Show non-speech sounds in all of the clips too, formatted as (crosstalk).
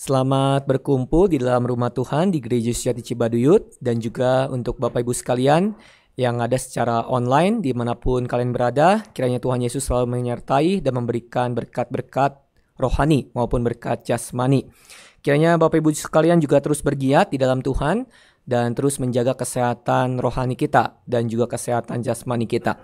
Selamat berkumpul di dalam rumah Tuhan di Gereja Sejati Cibaduyut dan juga untuk Bapak Ibu sekalian yang ada secara online dimanapun kalian berada, kiranya Tuhan Yesus selalu menyertai dan memberikan berkat-berkat rohani maupun berkat jasmani. Kiranya Bapak Ibu sekalian juga terus bergiat di dalam Tuhan dan terus menjaga kesehatan rohani kita dan juga kesehatan jasmani kita.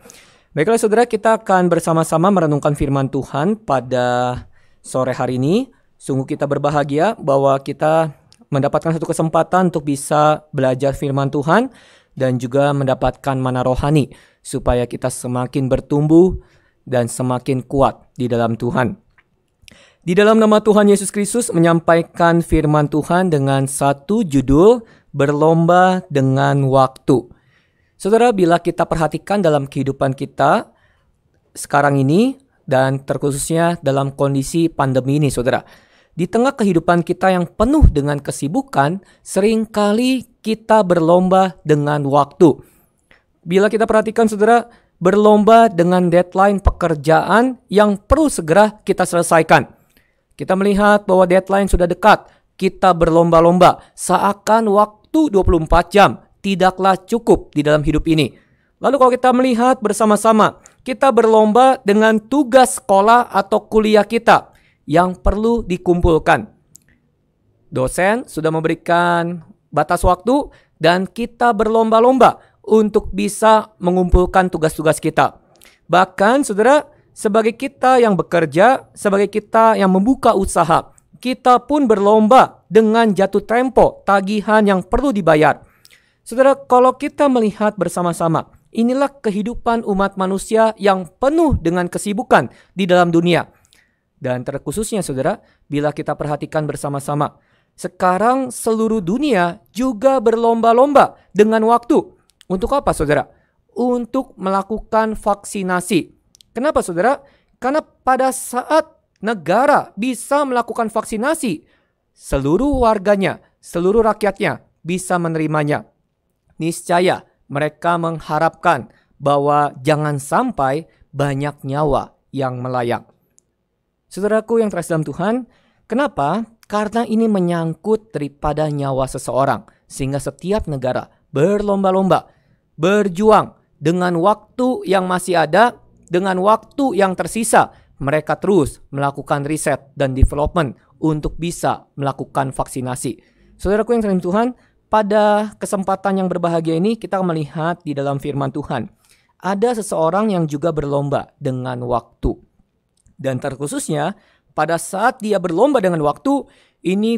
Baiklah saudara, kita akan bersama-sama merenungkan firman Tuhan pada sore hari ini. Sungguh kita berbahagia bahwa kita mendapatkan satu kesempatan untuk bisa belajar firman Tuhan dan juga mendapatkan mana rohani supaya kita semakin bertumbuh dan semakin kuat di dalam Tuhan. Di dalam nama Tuhan Yesus Kristus menyampaikan firman Tuhan dengan satu judul berlomba dengan waktu. Saudara, bila kita perhatikan dalam kehidupan kita sekarang ini dan terkhususnya dalam kondisi pandemi ini, Saudara di tengah kehidupan kita yang penuh dengan kesibukan, seringkali kita berlomba dengan waktu. Bila kita perhatikan saudara, berlomba dengan deadline pekerjaan yang perlu segera kita selesaikan. Kita melihat bahwa deadline sudah dekat, kita berlomba-lomba seakan waktu 24 jam tidaklah cukup di dalam hidup ini. Lalu kalau kita melihat bersama-sama, kita berlomba dengan tugas sekolah atau kuliah kita yang perlu dikumpulkan. Dosen sudah memberikan batas waktu dan kita berlomba-lomba untuk bisa mengumpulkan tugas-tugas kita. Bahkan saudara, sebagai kita yang bekerja, sebagai kita yang membuka usaha, kita pun berlomba dengan jatuh tempo tagihan yang perlu dibayar. Saudara, kalau kita melihat bersama-sama, inilah kehidupan umat manusia yang penuh dengan kesibukan di dalam dunia. Dan terkhususnya saudara, bila kita perhatikan bersama-sama, sekarang seluruh dunia juga berlomba-lomba dengan waktu. Untuk apa saudara? Untuk melakukan vaksinasi. Kenapa saudara? Karena pada saat negara bisa melakukan vaksinasi, seluruh warganya, seluruh rakyatnya bisa menerimanya. Niscaya mereka mengharapkan bahwa jangan sampai banyak nyawa yang melayang. Saudaraku yang terasa dalam Tuhan, kenapa? Karena ini menyangkut daripada nyawa seseorang, sehingga setiap negara berlomba-lomba, berjuang dengan waktu yang masih ada, dengan waktu yang tersisa, mereka terus melakukan riset dan development untuk bisa melakukan vaksinasi. Saudaraku yang terima Tuhan, pada kesempatan yang berbahagia ini kita melihat di dalam firman Tuhan. Ada seseorang yang juga berlomba dengan waktu. Dan terkhususnya pada saat dia berlomba dengan waktu ini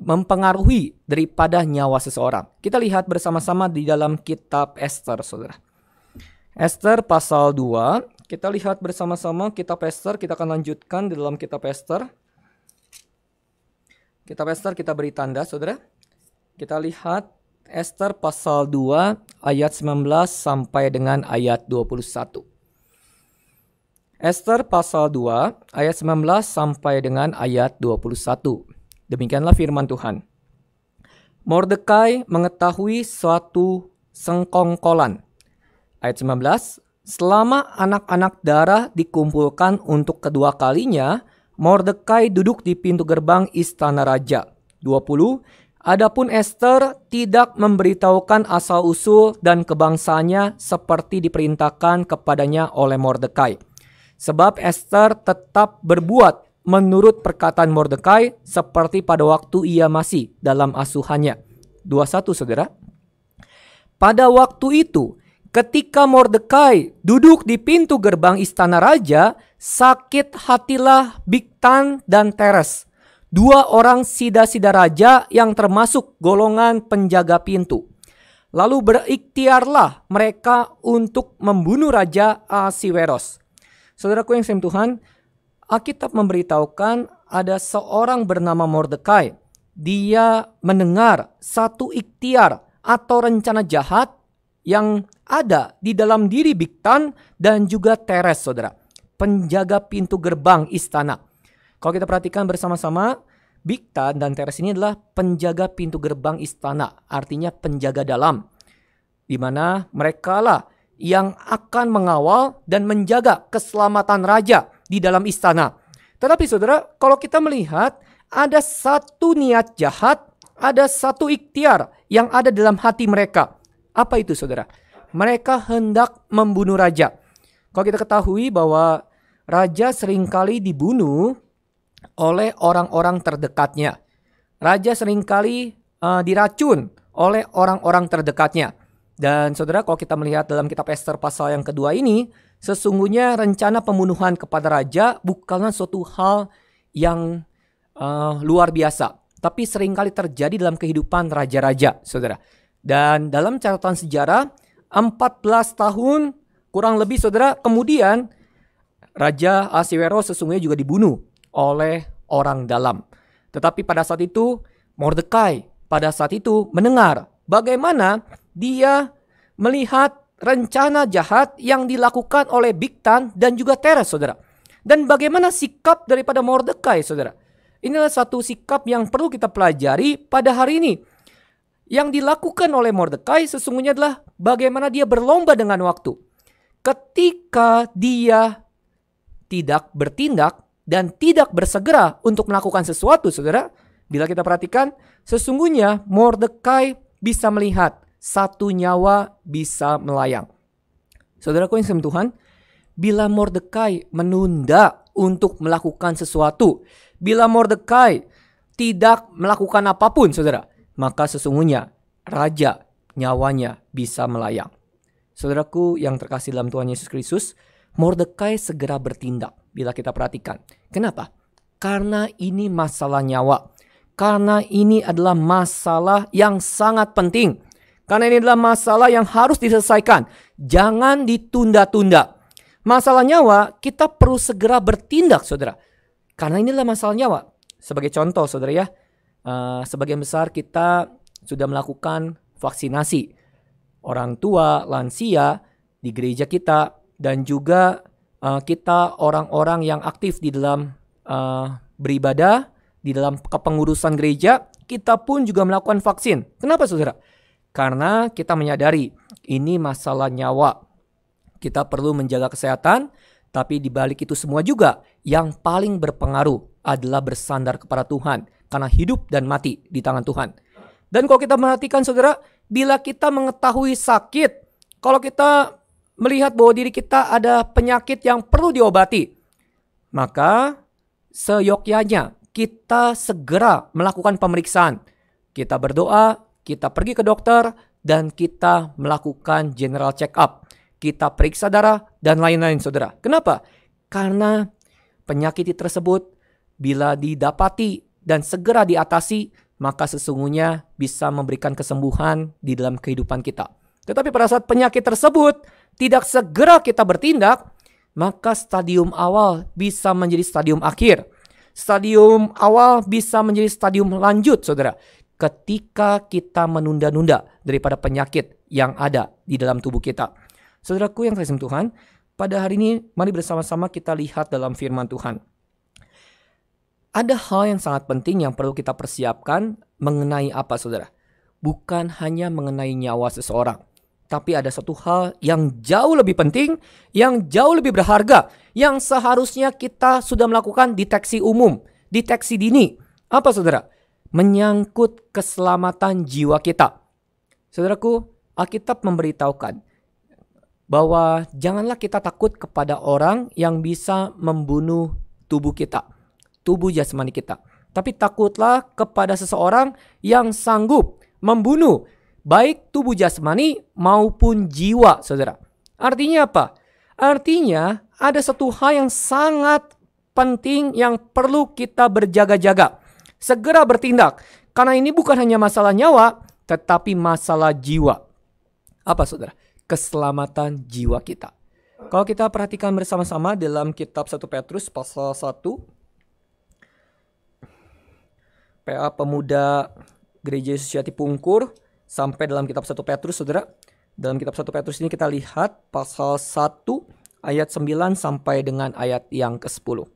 mempengaruhi daripada nyawa seseorang. Kita lihat bersama-sama di dalam kitab Esther, Saudara. Esther pasal 2, kita lihat bersama-sama kitab Esther, kita akan lanjutkan di dalam kitab Esther. Kitab Esther kita beri tanda, Saudara. Kita lihat Esther pasal 2 ayat 19 sampai dengan ayat 21. Esther pasal 2 ayat 19 sampai dengan ayat 21. Demikianlah firman Tuhan. Mordekai mengetahui suatu sengkongkolan. Ayat 19, selama anak-anak darah dikumpulkan untuk kedua kalinya, Mordekai duduk di pintu gerbang istana raja. 20, adapun Esther tidak memberitahukan asal-usul dan kebangsanya seperti diperintahkan kepadanya oleh Mordekai. Sebab Esther tetap berbuat menurut perkataan Mordekai seperti pada waktu ia masih dalam asuhannya. 21 saudara. Pada waktu itu, ketika Mordekai duduk di pintu gerbang istana raja, sakit hatilah Biktan dan Teres, dua orang sida-sida raja yang termasuk golongan penjaga pintu. Lalu berikhtiarlah mereka untuk membunuh Raja Asiweros Saudaraku yang sayang Tuhan, Alkitab memberitahukan ada seorang bernama Mordekai. Dia mendengar satu ikhtiar atau rencana jahat yang ada di dalam diri Biktan dan juga Teres, saudara. Penjaga pintu gerbang istana. Kalau kita perhatikan bersama-sama, Biktan dan Teres ini adalah penjaga pintu gerbang istana, artinya penjaga dalam. Di mana mereka lah yang akan mengawal dan menjaga keselamatan raja di dalam istana. Tetapi saudara, kalau kita melihat ada satu niat jahat, ada satu ikhtiar yang ada dalam hati mereka. Apa itu saudara? Mereka hendak membunuh raja. Kalau kita ketahui bahwa raja seringkali dibunuh oleh orang-orang terdekatnya. Raja seringkali uh, diracun oleh orang-orang terdekatnya. Dan saudara kalau kita melihat dalam kitab Esther pasal yang kedua ini, sesungguhnya rencana pembunuhan kepada raja bukanlah suatu hal yang uh, luar biasa, tapi seringkali terjadi dalam kehidupan raja-raja, saudara. Dan dalam catatan sejarah, 14 tahun kurang lebih saudara kemudian Raja Asiwero sesungguhnya juga dibunuh oleh orang dalam. Tetapi pada saat itu Mordekai pada saat itu mendengar bagaimana dia melihat rencana jahat yang dilakukan oleh Bigtan dan juga Teres, saudara. Dan bagaimana sikap daripada Mordekai, saudara. Inilah satu sikap yang perlu kita pelajari pada hari ini. Yang dilakukan oleh Mordekai sesungguhnya adalah bagaimana dia berlomba dengan waktu. Ketika dia tidak bertindak dan tidak bersegera untuk melakukan sesuatu, saudara. Bila kita perhatikan, sesungguhnya Mordekai bisa melihat satu nyawa bisa melayang. Saudaraku yang sama Tuhan, bila Mordekai menunda untuk melakukan sesuatu, bila Mordekai tidak melakukan apapun, saudara, maka sesungguhnya raja nyawanya bisa melayang. Saudaraku yang terkasih dalam Tuhan Yesus Kristus, Mordekai segera bertindak bila kita perhatikan. Kenapa? Karena ini masalah nyawa. Karena ini adalah masalah yang sangat penting. Karena ini adalah masalah yang harus diselesaikan. Jangan ditunda-tunda. Masalah nyawa, kita perlu segera bertindak, saudara. Karena ini adalah masalah nyawa. Sebagai contoh, saudara ya, uh, sebagian besar kita sudah melakukan vaksinasi. Orang tua, lansia, di gereja kita, dan juga uh, kita orang-orang yang aktif di dalam uh, beribadah, di dalam kepengurusan gereja, kita pun juga melakukan vaksin. Kenapa saudara? Karena kita menyadari ini masalah nyawa. Kita perlu menjaga kesehatan, tapi di balik itu semua juga yang paling berpengaruh adalah bersandar kepada Tuhan karena hidup dan mati di tangan Tuhan. Dan kalau kita perhatikan saudara, bila kita mengetahui sakit, kalau kita melihat bahwa diri kita ada penyakit yang perlu diobati, maka seyogyanya kita segera melakukan pemeriksaan. Kita berdoa, kita pergi ke dokter, dan kita melakukan general check up. Kita periksa darah dan lain-lain saudara. Kenapa? Karena penyakit tersebut bila didapati dan segera diatasi, maka sesungguhnya bisa memberikan kesembuhan di dalam kehidupan kita. Tetapi pada saat penyakit tersebut tidak segera kita bertindak, maka stadium awal bisa menjadi stadium akhir. Stadium awal bisa menjadi stadium lanjut, saudara ketika kita menunda-nunda daripada penyakit yang ada di dalam tubuh kita. Saudaraku yang kasih Tuhan, pada hari ini mari bersama-sama kita lihat dalam firman Tuhan. Ada hal yang sangat penting yang perlu kita persiapkan mengenai apa saudara? Bukan hanya mengenai nyawa seseorang, tapi ada satu hal yang jauh lebih penting, yang jauh lebih berharga, yang seharusnya kita sudah melakukan deteksi umum, deteksi dini. Apa saudara? menyangkut keselamatan jiwa kita. Saudaraku, Alkitab memberitahukan bahwa janganlah kita takut kepada orang yang bisa membunuh tubuh kita, tubuh jasmani kita. Tapi takutlah kepada seseorang yang sanggup membunuh baik tubuh jasmani maupun jiwa, saudara. Artinya apa? Artinya ada satu hal yang sangat penting yang perlu kita berjaga-jaga segera bertindak. Karena ini bukan hanya masalah nyawa, tetapi masalah jiwa. Apa saudara? Keselamatan jiwa kita. Kalau kita perhatikan bersama-sama dalam kitab 1 Petrus pasal 1 PA Pemuda Gereja Yesus Susiati Pungkur sampai dalam kitab 1 Petrus Saudara. Dalam kitab 1 Petrus ini kita lihat pasal 1 ayat 9 sampai dengan ayat yang ke-10.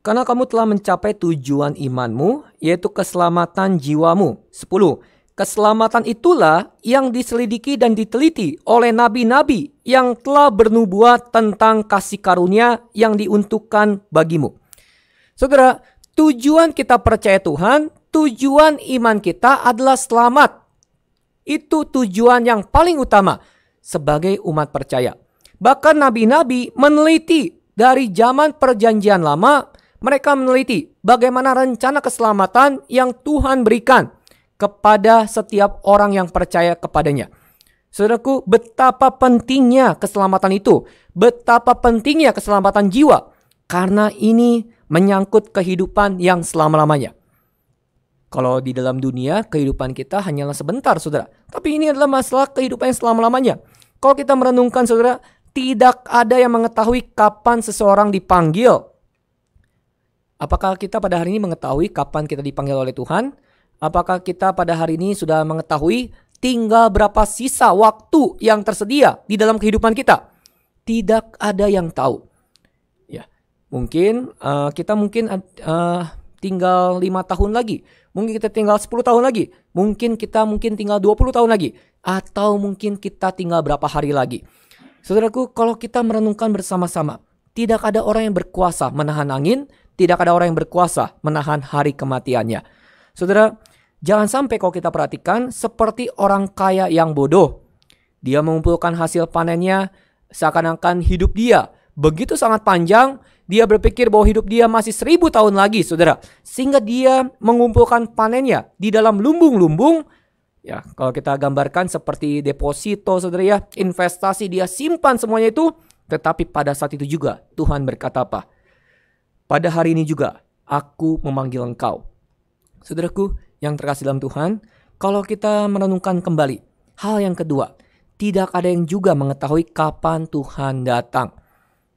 Karena kamu telah mencapai tujuan imanmu, yaitu keselamatan jiwamu. 10. Keselamatan itulah yang diselidiki dan diteliti oleh nabi-nabi yang telah bernubuat tentang kasih karunia yang diuntukkan bagimu. Saudara, tujuan kita percaya Tuhan, tujuan iman kita adalah selamat. Itu tujuan yang paling utama sebagai umat percaya. Bahkan nabi-nabi meneliti dari zaman perjanjian lama mereka meneliti bagaimana rencana keselamatan yang Tuhan berikan kepada setiap orang yang percaya kepadanya. Saudaraku, betapa pentingnya keselamatan itu, betapa pentingnya keselamatan jiwa, karena ini menyangkut kehidupan yang selama-lamanya. Kalau di dalam dunia, kehidupan kita hanyalah sebentar, saudara. Tapi ini adalah masalah kehidupan yang selama-lamanya. Kalau kita merenungkan, saudara, tidak ada yang mengetahui kapan seseorang dipanggil Apakah kita pada hari ini mengetahui kapan kita dipanggil oleh Tuhan? Apakah kita pada hari ini sudah mengetahui tinggal berapa sisa waktu yang tersedia di dalam kehidupan kita? Tidak ada yang tahu. Ya, mungkin uh, kita mungkin uh, tinggal lima tahun lagi, mungkin kita tinggal 10 tahun lagi, mungkin kita mungkin tinggal 20 tahun lagi, atau mungkin kita tinggal berapa hari lagi. Saudaraku, kalau kita merenungkan bersama-sama, tidak ada orang yang berkuasa menahan angin, tidak ada orang yang berkuasa menahan hari kematiannya. Saudara, jangan sampai kalau kita perhatikan seperti orang kaya yang bodoh. Dia mengumpulkan hasil panennya seakan-akan hidup dia begitu sangat panjang, dia berpikir bahwa hidup dia masih seribu tahun lagi, saudara. Sehingga dia mengumpulkan panennya di dalam lumbung-lumbung. Ya, kalau kita gambarkan seperti deposito, saudara ya, investasi dia simpan semuanya itu tetapi pada saat itu juga Tuhan berkata apa? Pada hari ini juga aku memanggil engkau. Saudaraku yang terkasih dalam Tuhan, kalau kita merenungkan kembali hal yang kedua, tidak ada yang juga mengetahui kapan Tuhan datang.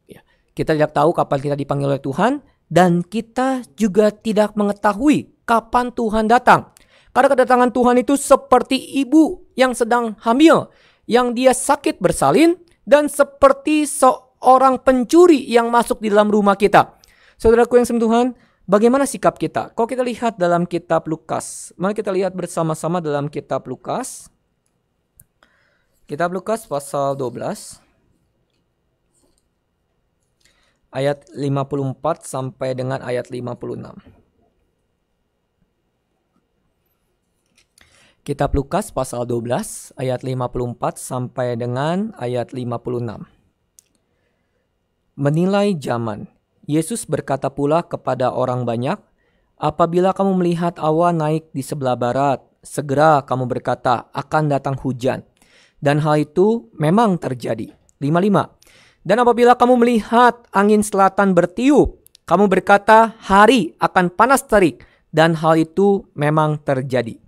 Ya, kita tidak tahu kapan kita dipanggil oleh Tuhan dan kita juga tidak mengetahui kapan Tuhan datang. Karena kedatangan Tuhan itu seperti ibu yang sedang hamil, yang dia sakit bersalin, dan seperti seorang pencuri yang masuk di dalam rumah kita. Saudaraku yang semtuhan, bagaimana sikap kita? Kalau kita lihat dalam kitab Lukas, mari kita lihat bersama-sama dalam kitab Lukas. Kitab Lukas pasal 12 ayat 54 sampai dengan ayat 56. Kitab Lukas pasal 12 ayat 54 sampai dengan ayat 56. Menilai zaman, Yesus berkata pula kepada orang banyak, Apabila kamu melihat awan naik di sebelah barat, segera kamu berkata, akan datang hujan. Dan hal itu memang terjadi. 55. Dan apabila kamu melihat angin selatan bertiup, kamu berkata, hari akan panas terik. Dan hal itu memang terjadi.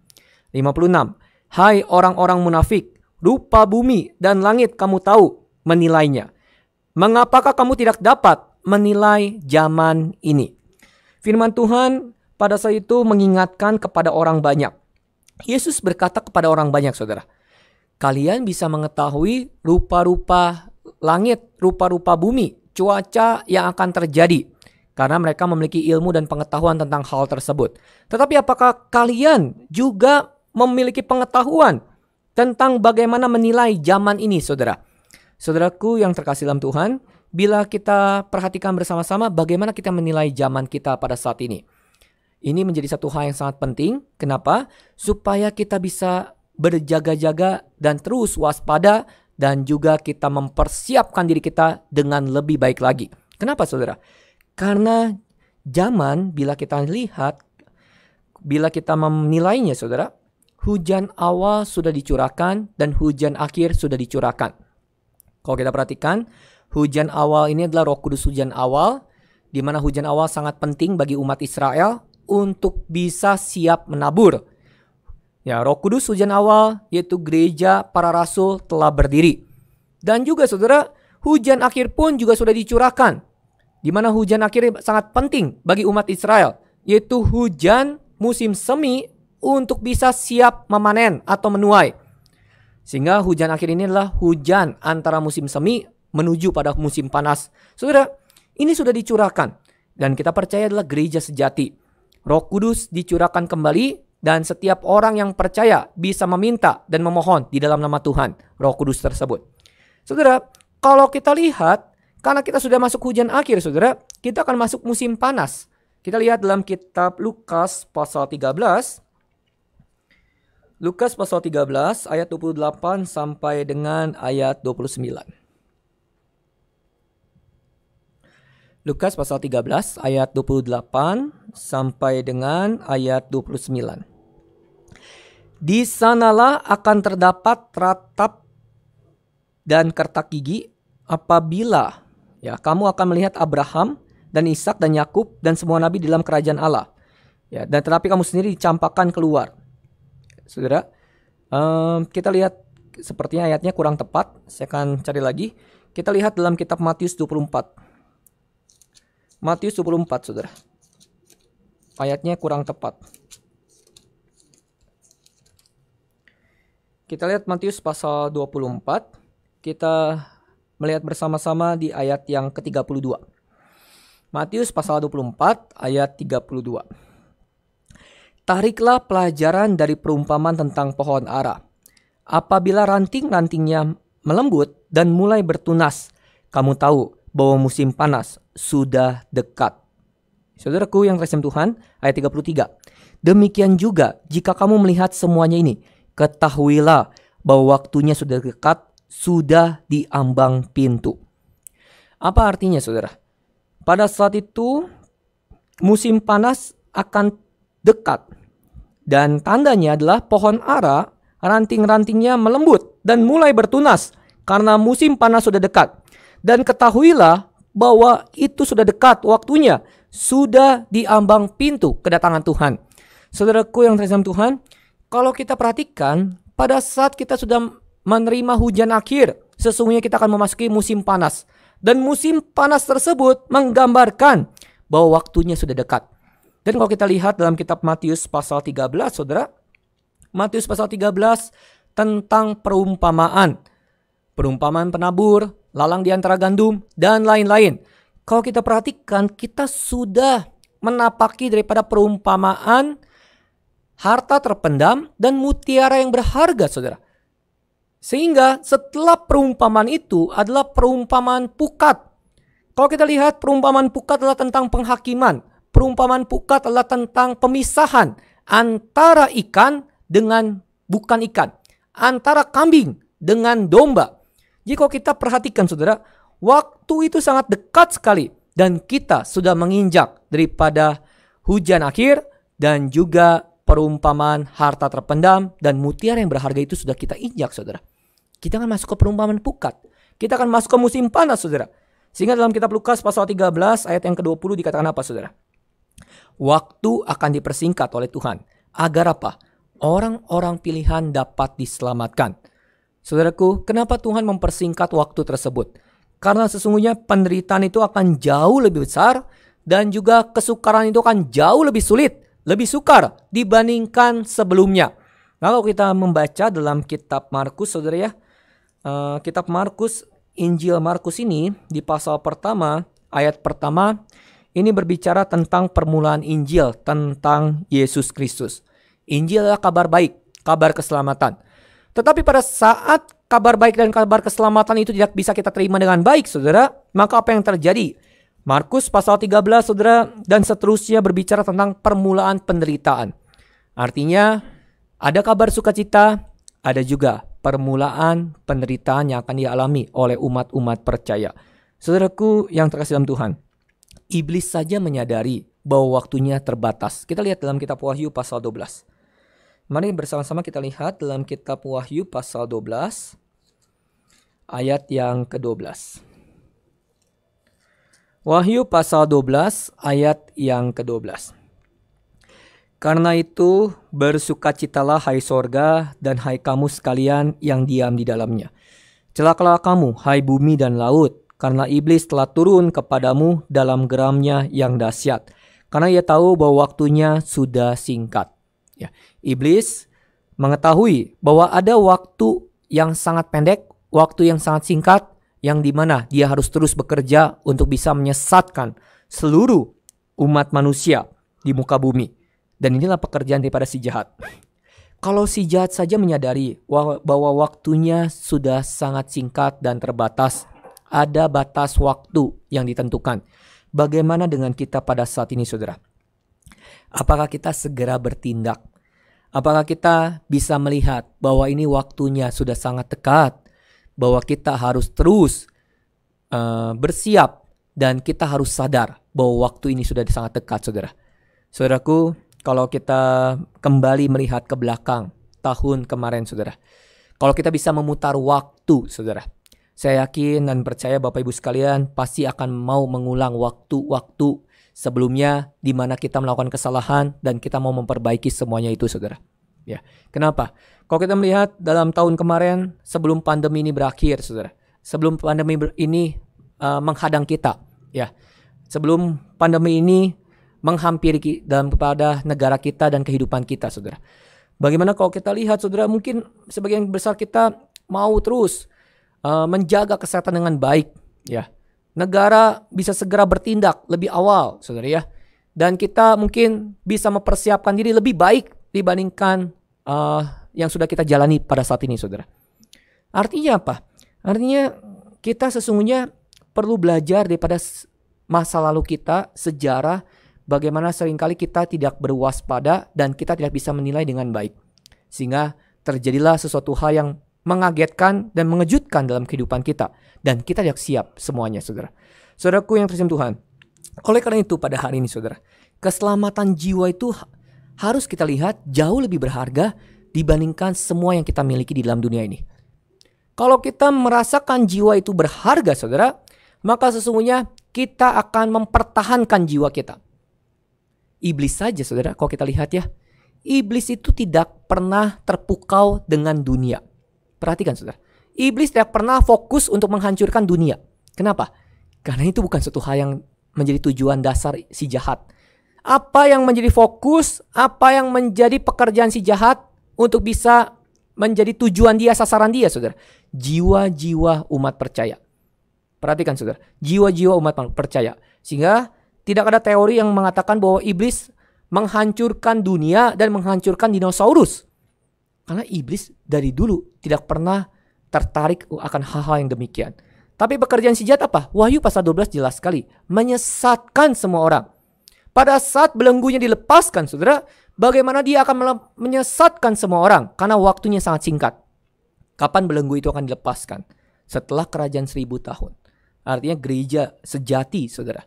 56. Hai orang-orang munafik, rupa bumi dan langit kamu tahu menilainya. Mengapakah kamu tidak dapat menilai zaman ini? Firman Tuhan pada saat itu mengingatkan kepada orang banyak. Yesus berkata kepada orang banyak, saudara. Kalian bisa mengetahui rupa-rupa langit, rupa-rupa bumi, cuaca yang akan terjadi karena mereka memiliki ilmu dan pengetahuan tentang hal tersebut. Tetapi apakah kalian juga memiliki pengetahuan tentang bagaimana menilai zaman ini, saudara. Saudaraku yang terkasih dalam Tuhan, bila kita perhatikan bersama-sama bagaimana kita menilai zaman kita pada saat ini. Ini menjadi satu hal yang sangat penting. Kenapa? Supaya kita bisa berjaga-jaga dan terus waspada dan juga kita mempersiapkan diri kita dengan lebih baik lagi. Kenapa saudara? Karena zaman bila kita lihat, bila kita menilainya saudara, hujan awal sudah dicurahkan dan hujan akhir sudah dicurahkan. Kalau kita perhatikan, hujan awal ini adalah Roh Kudus hujan awal, di mana hujan awal sangat penting bagi umat Israel untuk bisa siap menabur. Ya, Roh Kudus hujan awal yaitu gereja para rasul telah berdiri. Dan juga Saudara, hujan akhir pun juga sudah dicurahkan. Di mana hujan akhir sangat penting bagi umat Israel, yaitu hujan musim semi untuk bisa siap memanen atau menuai. Sehingga hujan akhir ini adalah hujan antara musim semi menuju pada musim panas. Saudara, ini sudah dicurahkan dan kita percaya adalah gereja sejati. Roh Kudus dicurahkan kembali dan setiap orang yang percaya bisa meminta dan memohon di dalam nama Tuhan, Roh Kudus tersebut. Saudara, kalau kita lihat karena kita sudah masuk hujan akhir, saudara, kita akan masuk musim panas. Kita lihat dalam kitab Lukas pasal 13, Lukas pasal 13 ayat 28 sampai dengan ayat 29. Lukas pasal 13 ayat 28 sampai dengan ayat 29. Di sanalah akan terdapat ratap dan kertak gigi apabila ya kamu akan melihat Abraham dan Ishak dan Yakub dan semua nabi dalam kerajaan Allah. Ya, dan tetapi kamu sendiri dicampakkan keluar saudara. Um, kita lihat sepertinya ayatnya kurang tepat. Saya akan cari lagi. Kita lihat dalam kitab Matius 24. Matius 24, saudara. Ayatnya kurang tepat. Kita lihat Matius pasal 24. Kita melihat bersama-sama di ayat yang ke-32. Matius pasal 24 ayat 32. Tariklah pelajaran dari perumpamaan tentang pohon ara. Apabila ranting-rantingnya melembut dan mulai bertunas, kamu tahu bahwa musim panas sudah dekat. Saudaraku yang kasih Tuhan, ayat 33. Demikian juga jika kamu melihat semuanya ini, ketahuilah bahwa waktunya sudah dekat, sudah diambang pintu. Apa artinya saudara? Pada saat itu musim panas akan dekat dan tandanya adalah pohon ara ranting-rantingnya melembut dan mulai bertunas karena musim panas sudah dekat. Dan ketahuilah bahwa itu sudah dekat waktunya, sudah diambang pintu kedatangan Tuhan. Saudaraku yang terkasih Tuhan, kalau kita perhatikan pada saat kita sudah menerima hujan akhir, sesungguhnya kita akan memasuki musim panas. Dan musim panas tersebut menggambarkan bahwa waktunya sudah dekat. Dan kalau kita lihat dalam kitab Matius pasal 13, saudara, Matius pasal 13 tentang perumpamaan. Perumpamaan penabur, lalang di antara gandum, dan lain-lain. Kalau kita perhatikan, kita sudah menapaki daripada perumpamaan harta terpendam dan mutiara yang berharga, saudara. Sehingga setelah perumpamaan itu adalah perumpamaan pukat. Kalau kita lihat perumpamaan pukat adalah tentang penghakiman perumpamaan pukat adalah tentang pemisahan antara ikan dengan bukan ikan, antara kambing dengan domba. Jadi kalau kita perhatikan saudara, waktu itu sangat dekat sekali dan kita sudah menginjak daripada hujan akhir dan juga perumpamaan harta terpendam dan mutiara yang berharga itu sudah kita injak saudara. Kita akan masuk ke perumpamaan pukat. Kita akan masuk ke musim panas saudara. Sehingga dalam kitab Lukas pasal 13 ayat yang ke-20 dikatakan apa saudara? Waktu akan dipersingkat oleh Tuhan. Agar apa? Orang-orang pilihan dapat diselamatkan. Saudaraku, kenapa Tuhan mempersingkat waktu tersebut? Karena sesungguhnya penderitaan itu akan jauh lebih besar dan juga kesukaran itu akan jauh lebih sulit, lebih sukar dibandingkan sebelumnya. kalau kita membaca dalam kitab Markus, saudara ya, uh, kitab Markus, Injil Markus ini di pasal pertama, ayat pertama ini berbicara tentang permulaan Injil, tentang Yesus Kristus. Injil adalah kabar baik, kabar keselamatan. Tetapi pada saat kabar baik dan kabar keselamatan itu tidak bisa kita terima dengan baik, saudara, maka apa yang terjadi? Markus pasal 13, saudara, dan seterusnya berbicara tentang permulaan penderitaan. Artinya, ada kabar sukacita, ada juga permulaan penderitaan yang akan dialami oleh umat-umat percaya. Saudaraku yang terkasih dalam Tuhan, Iblis saja menyadari bahwa waktunya terbatas. Kita lihat dalam kitab Wahyu pasal 12. Mari bersama-sama kita lihat dalam kitab Wahyu pasal 12 ayat yang ke-12. Wahyu pasal 12 ayat yang ke-12. Karena itu bersukacitalah hai sorga dan hai kamu sekalian yang diam di dalamnya. Celakalah kamu hai bumi dan laut karena iblis telah turun kepadamu dalam geramnya yang dahsyat, karena ia tahu bahwa waktunya sudah singkat. Ya, iblis mengetahui bahwa ada waktu yang sangat pendek, waktu yang sangat singkat, yang dimana dia harus terus bekerja untuk bisa menyesatkan seluruh umat manusia di muka bumi. Dan inilah pekerjaan daripada si jahat. Kalau si jahat saja menyadari bahwa waktunya sudah sangat singkat dan terbatas, ada batas waktu yang ditentukan. Bagaimana dengan kita pada saat ini, saudara? Apakah kita segera bertindak? Apakah kita bisa melihat bahwa ini waktunya sudah sangat dekat, bahwa kita harus terus uh, bersiap dan kita harus sadar bahwa waktu ini sudah sangat dekat, saudara. Saudaraku, kalau kita kembali melihat ke belakang tahun kemarin, saudara, kalau kita bisa memutar waktu, saudara, saya yakin dan percaya Bapak Ibu sekalian pasti akan mau mengulang waktu-waktu sebelumnya di mana kita melakukan kesalahan dan kita mau memperbaiki semuanya itu Saudara. Ya. Kenapa? Kalau kita melihat dalam tahun kemarin sebelum pandemi ini berakhir Saudara. Sebelum pandemi ini uh, menghadang kita, ya. Sebelum pandemi ini menghampiri dalam kepada negara kita dan kehidupan kita Saudara. Bagaimana kalau kita lihat Saudara mungkin sebagian besar kita mau terus Eh, menjaga kesehatan dengan baik ya negara bisa segera bertindak lebih awal saudara ya dan kita mungkin bisa mempersiapkan diri lebih baik dibandingkan uh, yang sudah kita jalani pada saat ini saudara artinya apa artinya kita sesungguhnya perlu belajar daripada masa lalu kita sejarah bagaimana seringkali kita tidak berwaspada dan kita tidak bisa menilai dengan baik sehingga terjadilah sesuatu hal yang mengagetkan, dan mengejutkan dalam kehidupan kita. Dan kita tidak siap semuanya, saudara. Saudaraku yang tersimpan Tuhan, oleh karena itu pada hari ini, saudara, keselamatan jiwa itu harus kita lihat jauh lebih berharga dibandingkan semua yang kita miliki di dalam dunia ini. Kalau kita merasakan jiwa itu berharga, saudara, maka sesungguhnya kita akan mempertahankan jiwa kita. Iblis saja, saudara, kalau kita lihat ya, iblis itu tidak pernah terpukau dengan dunia. Perhatikan saudara. Iblis tidak pernah fokus untuk menghancurkan dunia. Kenapa? Karena itu bukan suatu hal yang menjadi tujuan dasar si jahat. Apa yang menjadi fokus, apa yang menjadi pekerjaan si jahat untuk bisa menjadi tujuan dia, sasaran dia, saudara. Jiwa-jiwa umat percaya. Perhatikan, saudara. Jiwa-jiwa umat percaya. Sehingga tidak ada teori yang mengatakan bahwa iblis menghancurkan dunia dan menghancurkan dinosaurus. Karena iblis dari dulu tidak pernah tertarik akan hal-hal yang demikian. Tapi pekerjaan si jahat apa? Wahyu pasal 12 jelas sekali. Menyesatkan semua orang. Pada saat belenggunya dilepaskan, saudara, bagaimana dia akan menyesatkan semua orang? Karena waktunya sangat singkat. Kapan belenggu itu akan dilepaskan? Setelah kerajaan seribu tahun. Artinya gereja sejati, saudara.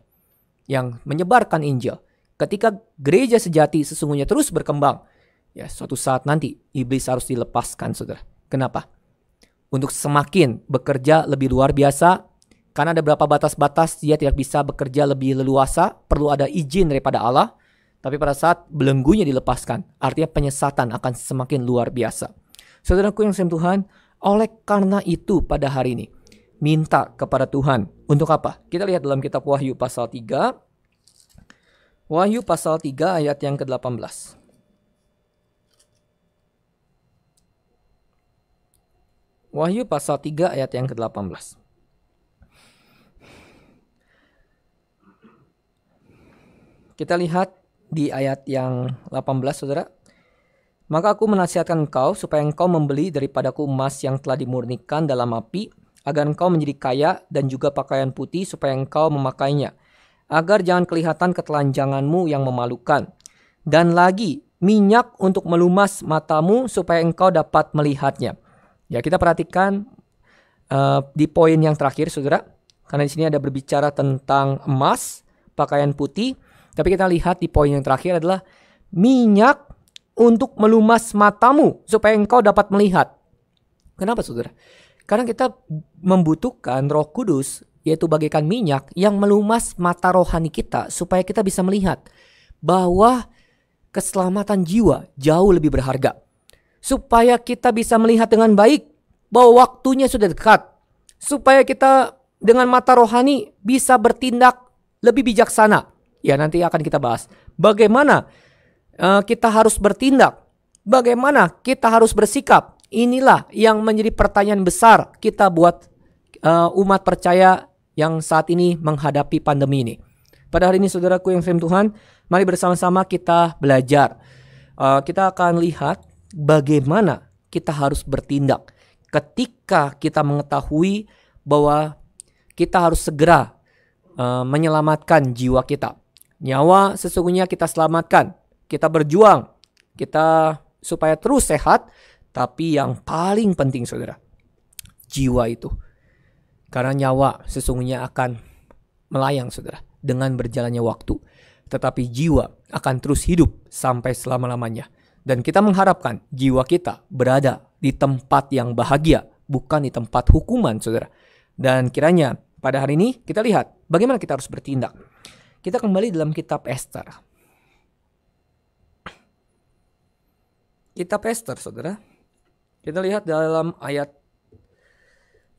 Yang menyebarkan Injil. Ketika gereja sejati sesungguhnya terus berkembang, Ya, suatu saat nanti iblis harus dilepaskan, Saudara. Kenapa? Untuk semakin bekerja lebih luar biasa karena ada beberapa batas-batas dia tidak bisa bekerja lebih leluasa, perlu ada izin daripada Allah. Tapi pada saat belenggunya dilepaskan, artinya penyesatan akan semakin luar biasa. Saudaraku yang sayang Tuhan, oleh karena itu pada hari ini, minta kepada Tuhan. Untuk apa? Kita lihat dalam kitab Wahyu pasal 3. Wahyu pasal 3 ayat yang ke-18. Wahyu pasal 3 ayat yang ke-18. Kita lihat di ayat yang 18 Saudara. Maka aku menasihatkan engkau supaya engkau membeli daripadaku emas yang telah dimurnikan dalam api, agar engkau menjadi kaya dan juga pakaian putih supaya engkau memakainya, agar jangan kelihatan ketelanjanganmu yang memalukan. Dan lagi, minyak untuk melumas matamu supaya engkau dapat melihatnya. Ya, kita perhatikan uh, di poin yang terakhir, Saudara. Karena di sini ada berbicara tentang emas, pakaian putih, tapi kita lihat di poin yang terakhir adalah minyak untuk melumas matamu supaya engkau dapat melihat. Kenapa, Saudara? Karena kita membutuhkan Roh Kudus yaitu bagaikan minyak yang melumas mata rohani kita supaya kita bisa melihat bahwa keselamatan jiwa jauh lebih berharga supaya kita bisa melihat dengan baik bahwa waktunya sudah dekat, supaya kita dengan mata rohani bisa bertindak lebih bijaksana. Ya, nanti akan kita bahas bagaimana uh, kita harus bertindak, bagaimana kita harus bersikap. Inilah yang menjadi pertanyaan besar kita buat uh, umat percaya yang saat ini menghadapi pandemi ini. Pada hari ini saudaraku yang firman Tuhan, mari bersama-sama kita belajar. Uh, kita akan lihat bagaimana kita harus bertindak ketika kita mengetahui bahwa kita harus segera uh, menyelamatkan jiwa kita. Nyawa sesungguhnya kita selamatkan, kita berjuang, kita supaya terus sehat, tapi yang paling penting Saudara, jiwa itu. Karena nyawa sesungguhnya akan melayang Saudara dengan berjalannya waktu, tetapi jiwa akan terus hidup sampai selama-lamanya. Dan kita mengharapkan jiwa kita berada di tempat yang bahagia, bukan di tempat hukuman, saudara. Dan kiranya pada hari ini kita lihat bagaimana kita harus bertindak. Kita kembali dalam kitab Esther. Kitab Esther, saudara. Kita lihat dalam ayat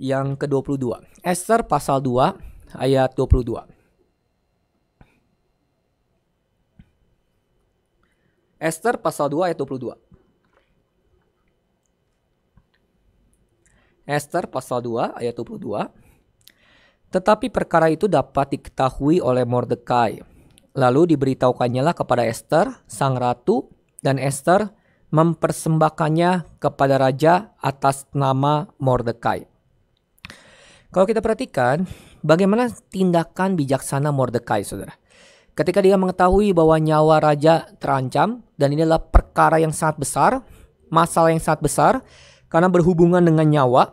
yang ke-22. Esther pasal 2 ayat 22. Esther pasal 2 ayat 22. Esther pasal 2 ayat 22. Tetapi perkara itu dapat diketahui oleh Mordekai. Lalu lah kepada Esther, sang ratu, dan Esther mempersembahkannya kepada raja atas nama Mordekai. Kalau kita perhatikan, bagaimana tindakan bijaksana Mordekai, saudara? Ketika dia mengetahui bahwa nyawa raja terancam dan ini adalah perkara yang sangat besar, masalah yang sangat besar karena berhubungan dengan nyawa,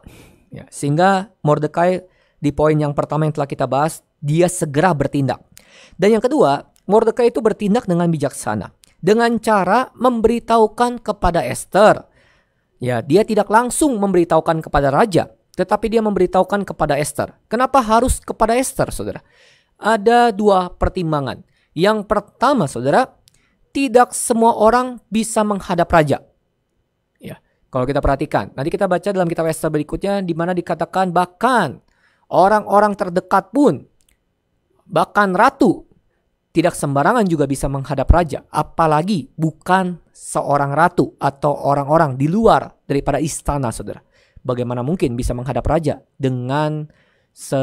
ya, sehingga Mordekai di poin yang pertama yang telah kita bahas, dia segera bertindak. Dan yang kedua, Mordekai itu bertindak dengan bijaksana dengan cara memberitahukan kepada Esther. Ya, dia tidak langsung memberitahukan kepada raja, tetapi dia memberitahukan kepada Esther. Kenapa harus kepada Esther, Saudara? Ada dua pertimbangan. Yang pertama, saudara, tidak semua orang bisa menghadap raja. Ya, kalau kita perhatikan, nanti kita baca dalam kitab Esther berikutnya di mana dikatakan bahkan orang-orang terdekat pun bahkan ratu tidak sembarangan juga bisa menghadap raja, apalagi bukan seorang ratu atau orang-orang di luar daripada istana, saudara. Bagaimana mungkin bisa menghadap raja dengan se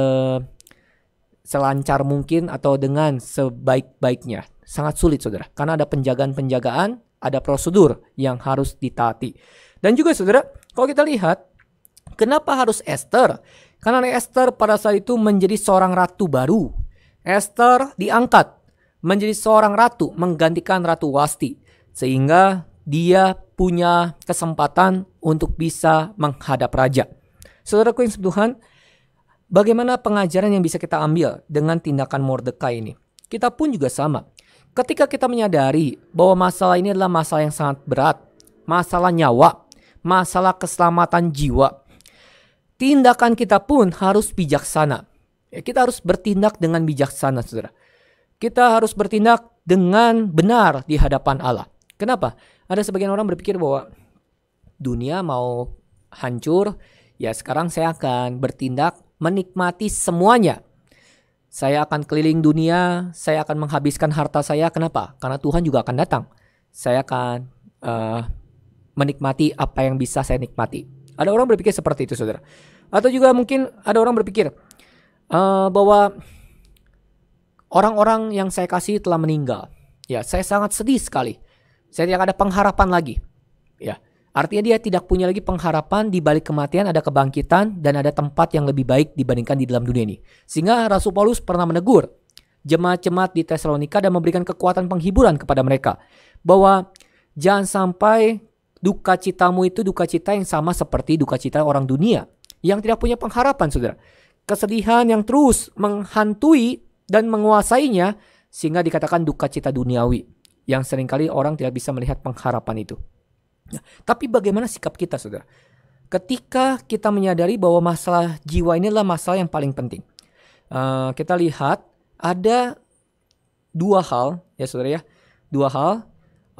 selancar mungkin atau dengan sebaik-baiknya. Sangat sulit saudara, karena ada penjagaan-penjagaan, ada prosedur yang harus ditaati. Dan juga saudara, kalau kita lihat, kenapa harus Esther? Karena Esther pada saat itu menjadi seorang ratu baru. Esther diangkat menjadi seorang ratu, menggantikan Ratu Wasti. Sehingga dia punya kesempatan untuk bisa menghadap raja. Saudara Queen Tuhan, Bagaimana pengajaran yang bisa kita ambil dengan tindakan Mordekai ini? Kita pun juga sama. Ketika kita menyadari bahwa masalah ini adalah masalah yang sangat berat, masalah nyawa, masalah keselamatan jiwa, tindakan kita pun harus bijaksana. Ya, kita harus bertindak dengan bijaksana, saudara. Kita harus bertindak dengan benar di hadapan Allah. Kenapa? Ada sebagian orang berpikir bahwa dunia mau hancur, ya sekarang saya akan bertindak menikmati semuanya. Saya akan keliling dunia, saya akan menghabiskan harta saya. Kenapa? Karena Tuhan juga akan datang. Saya akan uh, menikmati apa yang bisa saya nikmati. Ada orang berpikir seperti itu, saudara. Atau juga mungkin ada orang berpikir uh, bahwa orang-orang yang saya kasih telah meninggal. Ya, saya sangat sedih sekali. Saya tidak ada pengharapan lagi. Ya, Artinya dia tidak punya lagi pengharapan di balik kematian ada kebangkitan dan ada tempat yang lebih baik dibandingkan di dalam dunia ini. Sehingga Rasul Paulus pernah menegur jemaat-jemaat di Tesalonika dan memberikan kekuatan penghiburan kepada mereka bahwa jangan sampai duka citamu itu duka cita yang sama seperti duka cita orang dunia yang tidak punya pengharapan, Saudara. Kesedihan yang terus menghantui dan menguasainya sehingga dikatakan duka cita duniawi yang seringkali orang tidak bisa melihat pengharapan itu. Nah, tapi bagaimana sikap kita, saudara? Ketika kita menyadari bahwa masalah jiwa ini adalah masalah yang paling penting, uh, kita lihat ada dua hal, ya saudara ya, dua hal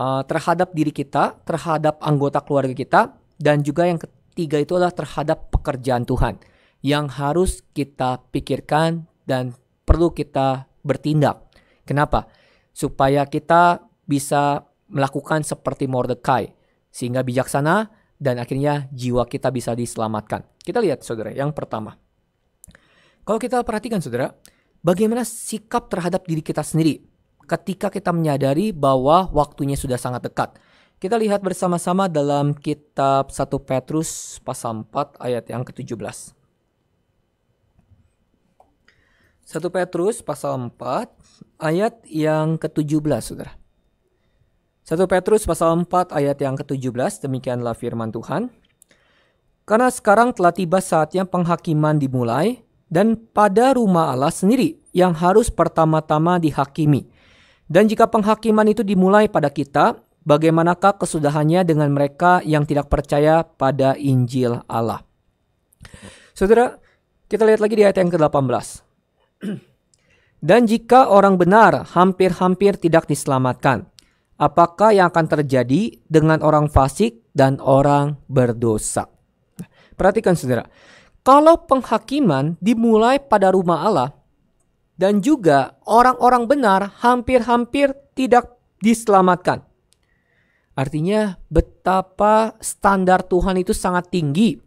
uh, terhadap diri kita, terhadap anggota keluarga kita, dan juga yang ketiga itu adalah terhadap pekerjaan Tuhan yang harus kita pikirkan dan perlu kita bertindak. Kenapa? Supaya kita bisa melakukan seperti Mordecai sehingga bijaksana dan akhirnya jiwa kita bisa diselamatkan. Kita lihat saudara, yang pertama. Kalau kita perhatikan saudara, bagaimana sikap terhadap diri kita sendiri ketika kita menyadari bahwa waktunya sudah sangat dekat. Kita lihat bersama-sama dalam kitab 1 Petrus pasal 4 ayat yang ke-17. 1 Petrus pasal 4 ayat yang ke-17 saudara. 1 Petrus pasal 4 ayat yang ke-17 demikianlah firman Tuhan. Karena sekarang telah tiba saatnya penghakiman dimulai dan pada rumah Allah sendiri yang harus pertama-tama dihakimi. Dan jika penghakiman itu dimulai pada kita, bagaimanakah kesudahannya dengan mereka yang tidak percaya pada Injil Allah? Saudara, kita lihat lagi di ayat yang ke-18. (clears throat) Dan jika orang benar hampir-hampir tidak diselamatkan, apakah yang akan terjadi dengan orang fasik dan orang berdosa. Nah, perhatikan saudara, kalau penghakiman dimulai pada rumah Allah dan juga orang-orang benar hampir-hampir tidak diselamatkan. Artinya betapa standar Tuhan itu sangat tinggi.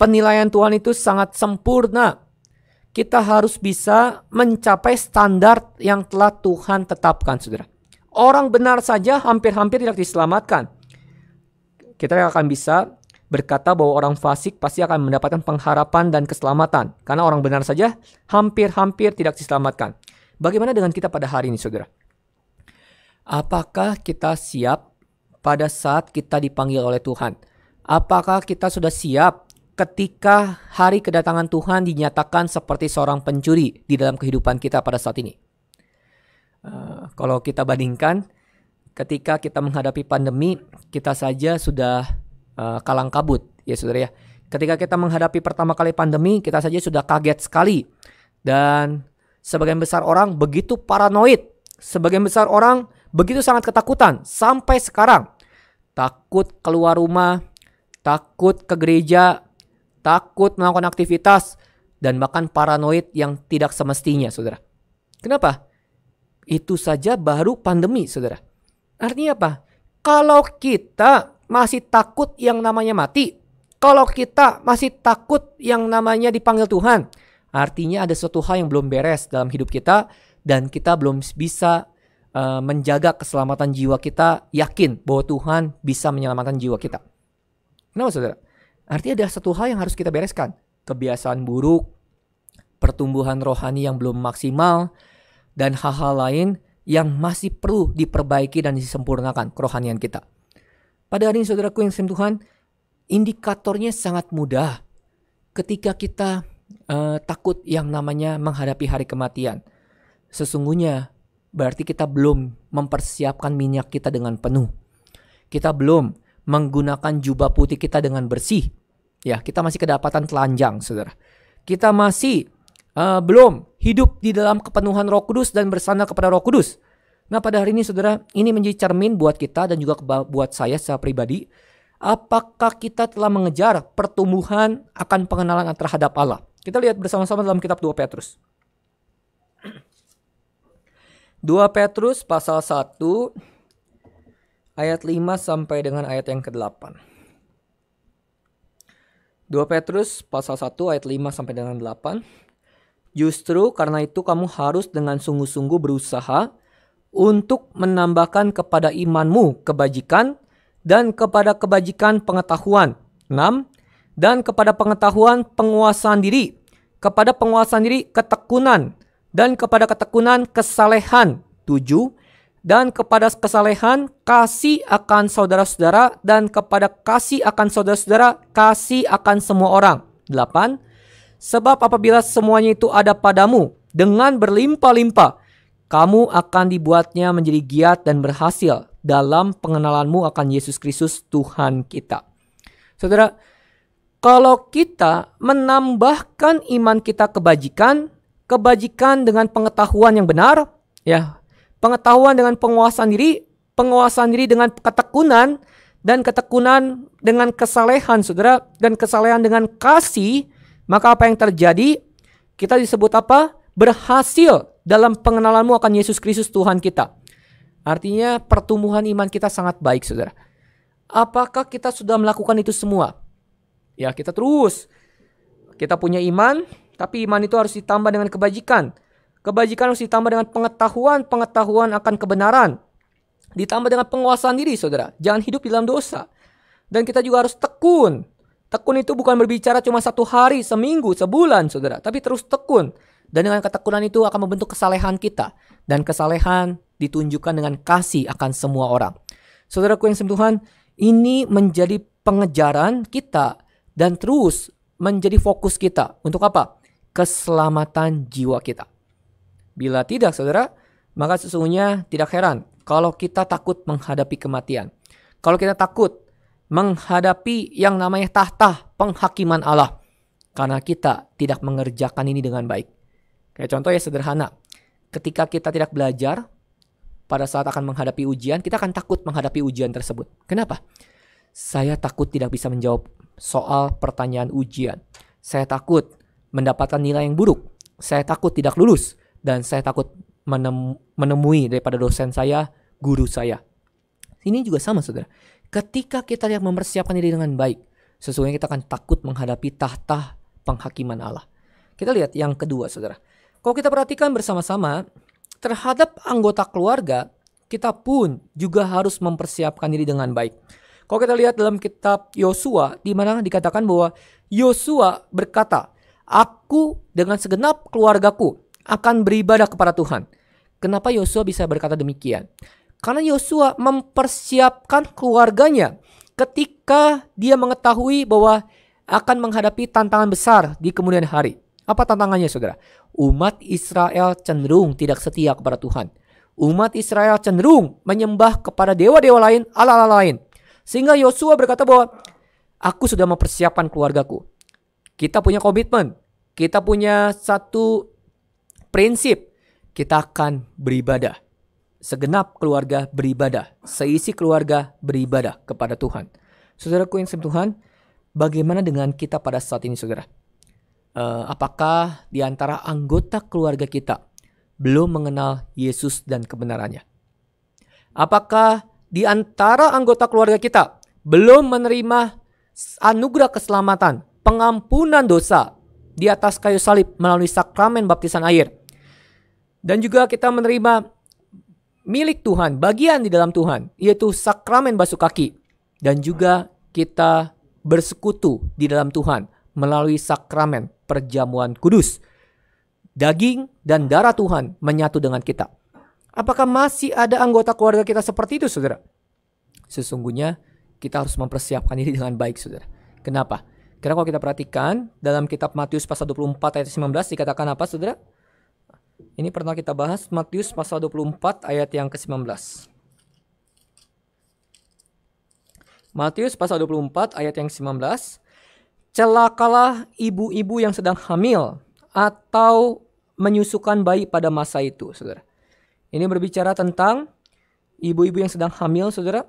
Penilaian Tuhan itu sangat sempurna. Kita harus bisa mencapai standar yang telah Tuhan tetapkan, Saudara. Orang benar saja hampir-hampir tidak diselamatkan. Kita akan bisa berkata bahwa orang fasik pasti akan mendapatkan pengharapan dan keselamatan. Karena orang benar saja hampir-hampir tidak diselamatkan. Bagaimana dengan kita pada hari ini, saudara? Apakah kita siap pada saat kita dipanggil oleh Tuhan? Apakah kita sudah siap ketika hari kedatangan Tuhan dinyatakan seperti seorang pencuri di dalam kehidupan kita pada saat ini? Eh, kalau kita bandingkan, ketika kita menghadapi pandemi, kita saja sudah uh, kalang kabut, ya saudara ya. Ketika kita menghadapi pertama kali pandemi, kita saja sudah kaget sekali. Dan sebagian besar orang begitu paranoid, sebagian besar orang begitu sangat ketakutan sampai sekarang. Takut keluar rumah, takut ke gereja, takut melakukan aktivitas, dan bahkan paranoid yang tidak semestinya, saudara. Kenapa? Itu saja baru pandemi, saudara. Artinya apa? Kalau kita masih takut yang namanya mati, kalau kita masih takut yang namanya dipanggil Tuhan, artinya ada suatu hal yang belum beres dalam hidup kita dan kita belum bisa uh, menjaga keselamatan jiwa kita, yakin bahwa Tuhan bisa menyelamatkan jiwa kita. Kenapa saudara? Artinya ada satu hal yang harus kita bereskan. Kebiasaan buruk, pertumbuhan rohani yang belum maksimal, dan hal-hal lain yang masih perlu diperbaiki dan disempurnakan kerohanian kita. Pada hari ini saudaraku yang sembah Tuhan, indikatornya sangat mudah. Ketika kita uh, takut yang namanya menghadapi hari kematian, sesungguhnya berarti kita belum mempersiapkan minyak kita dengan penuh. Kita belum menggunakan jubah putih kita dengan bersih. Ya, kita masih kedapatan telanjang, saudara. Kita masih uh, belum hidup di dalam kepenuhan Roh Kudus dan bersandar kepada Roh Kudus. Nah, pada hari ini saudara, ini menjadi cermin buat kita dan juga buat saya secara pribadi, apakah kita telah mengejar pertumbuhan akan pengenalan terhadap Allah. Kita lihat bersama-sama dalam kitab 2 Petrus. 2 Petrus pasal 1 ayat 5 sampai dengan ayat yang ke-8. 2 Petrus pasal 1 ayat 5 sampai dengan 8. Justru karena itu kamu harus dengan sungguh-sungguh berusaha untuk menambahkan kepada imanmu kebajikan dan kepada kebajikan pengetahuan. 6. Dan kepada pengetahuan penguasaan diri, kepada penguasaan diri ketekunan, dan kepada ketekunan kesalehan. 7. Dan kepada kesalehan kasih akan saudara-saudara dan kepada kasih akan saudara-saudara kasih akan semua orang. 8 Sebab apabila semuanya itu ada padamu dengan berlimpah-limpah, kamu akan dibuatnya menjadi giat dan berhasil dalam pengenalanmu akan Yesus Kristus Tuhan kita. Saudara, kalau kita menambahkan iman kita kebajikan, kebajikan dengan pengetahuan yang benar, ya, pengetahuan dengan penguasaan diri, penguasaan diri dengan ketekunan, dan ketekunan dengan kesalehan, saudara, dan kesalehan dengan kasih, maka apa yang terjadi? Kita disebut apa? Berhasil dalam pengenalanmu akan Yesus Kristus Tuhan kita. Artinya pertumbuhan iman kita sangat baik, saudara. Apakah kita sudah melakukan itu semua? Ya, kita terus. Kita punya iman, tapi iman itu harus ditambah dengan kebajikan. Kebajikan harus ditambah dengan pengetahuan, pengetahuan akan kebenaran. Ditambah dengan penguasaan diri, saudara. Jangan hidup di dalam dosa. Dan kita juga harus tekun. Tekun itu bukan berbicara cuma satu hari, seminggu, sebulan, saudara. Tapi terus tekun. Dan dengan ketekunan itu akan membentuk kesalehan kita. Dan kesalehan ditunjukkan dengan kasih akan semua orang. Saudaraku yang sem ini menjadi pengejaran kita dan terus menjadi fokus kita. Untuk apa? Keselamatan jiwa kita. Bila tidak, saudara, maka sesungguhnya tidak heran kalau kita takut menghadapi kematian. Kalau kita takut menghadapi yang namanya tahta penghakiman Allah karena kita tidak mengerjakan ini dengan baik. Kayak contoh ya sederhana, ketika kita tidak belajar pada saat akan menghadapi ujian, kita akan takut menghadapi ujian tersebut. Kenapa? Saya takut tidak bisa menjawab soal pertanyaan ujian. Saya takut mendapatkan nilai yang buruk. Saya takut tidak lulus dan saya takut menemui daripada dosen saya, guru saya. Ini juga sama, Saudara. Ketika kita yang mempersiapkan diri dengan baik, sesungguhnya kita akan takut menghadapi tahta penghakiman Allah. Kita lihat yang kedua, saudara. Kalau kita perhatikan bersama-sama, terhadap anggota keluarga, kita pun juga harus mempersiapkan diri dengan baik. Kalau kita lihat dalam kitab Yosua, di mana dikatakan bahwa Yosua berkata, Aku dengan segenap keluargaku akan beribadah kepada Tuhan. Kenapa Yosua bisa berkata demikian? Karena Yosua mempersiapkan keluarganya ketika dia mengetahui bahwa akan menghadapi tantangan besar di kemudian hari. Apa tantangannya saudara? Umat Israel cenderung tidak setia kepada Tuhan. Umat Israel cenderung menyembah kepada dewa-dewa lain, ala-ala lain. Sehingga Yosua berkata bahwa aku sudah mempersiapkan keluargaku. Kita punya komitmen, kita punya satu prinsip, kita akan beribadah segenap keluarga beribadah, seisi keluarga beribadah kepada Tuhan. Saudaraku yang Tuhan, bagaimana dengan kita pada saat ini saudara? Uh, apakah di antara anggota keluarga kita belum mengenal Yesus dan kebenarannya? Apakah di antara anggota keluarga kita belum menerima anugerah keselamatan, pengampunan dosa di atas kayu salib melalui sakramen baptisan air? Dan juga kita menerima milik Tuhan, bagian di dalam Tuhan, yaitu sakramen basuh kaki. Dan juga kita bersekutu di dalam Tuhan melalui sakramen perjamuan kudus. Daging dan darah Tuhan menyatu dengan kita. Apakah masih ada anggota keluarga kita seperti itu, saudara? Sesungguhnya kita harus mempersiapkan diri dengan baik, saudara. Kenapa? Karena kalau kita perhatikan dalam kitab Matius pasal 24 ayat 19 dikatakan apa, saudara? Ini pernah kita bahas Matius pasal 24 ayat yang ke-19. Matius pasal 24 ayat yang ke-19. Celakalah ibu-ibu yang sedang hamil atau menyusukan bayi pada masa itu, Saudara. Ini berbicara tentang ibu-ibu yang sedang hamil, Saudara.